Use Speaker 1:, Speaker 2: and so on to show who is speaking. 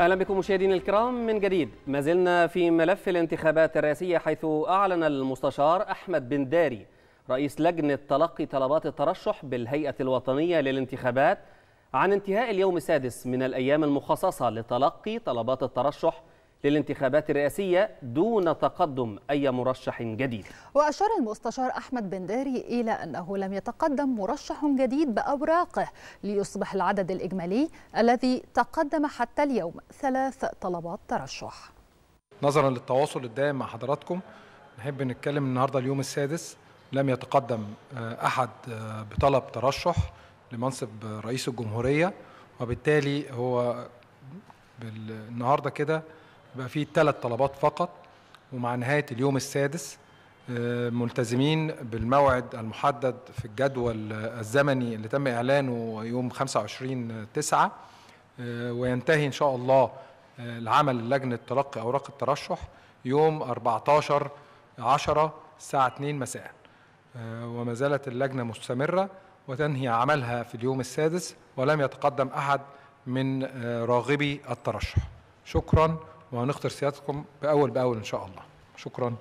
Speaker 1: اهلا بكم مشاهدينا الكرام من جديد ما زلنا في ملف الانتخابات الرئاسيه حيث اعلن المستشار احمد بن داري رئيس لجنه تلقي طلبات الترشح بالهيئه الوطنيه للانتخابات عن انتهاء اليوم السادس من الايام المخصصه لتلقي طلبات الترشح للانتخابات الرئاسية دون تقدم أي مرشح جديد
Speaker 2: وأشار المستشار أحمد بن داري إلى أنه لم يتقدم مرشح جديد بأوراقه ليصبح العدد الإجمالي الذي تقدم حتى اليوم ثلاث طلبات ترشح
Speaker 3: نظرا للتواصل الدائم مع حضراتكم نحب نتكلم النهاردة اليوم السادس لم يتقدم آه، أحد آه، بطلب ترشح لمنصب رئيس الجمهورية وبالتالي هو النهارده كده بقى في ثلاث طلبات فقط ومع نهاية اليوم السادس آه، ملتزمين بالموعد المحدد في الجدول الزمني اللي تم إعلانه يوم 25 تسعة آه، وينتهي إن شاء الله آه، العمل لجنة تلقي أوراق الترشح يوم 14 10 الساعة 2 مساء وما زالت اللجنة مستمرة وتنهي عملها في اليوم السادس ولم يتقدم أحد من راغبي الترشح شكرا وهنختر سيادتكم بأول بأول إن شاء الله شكراً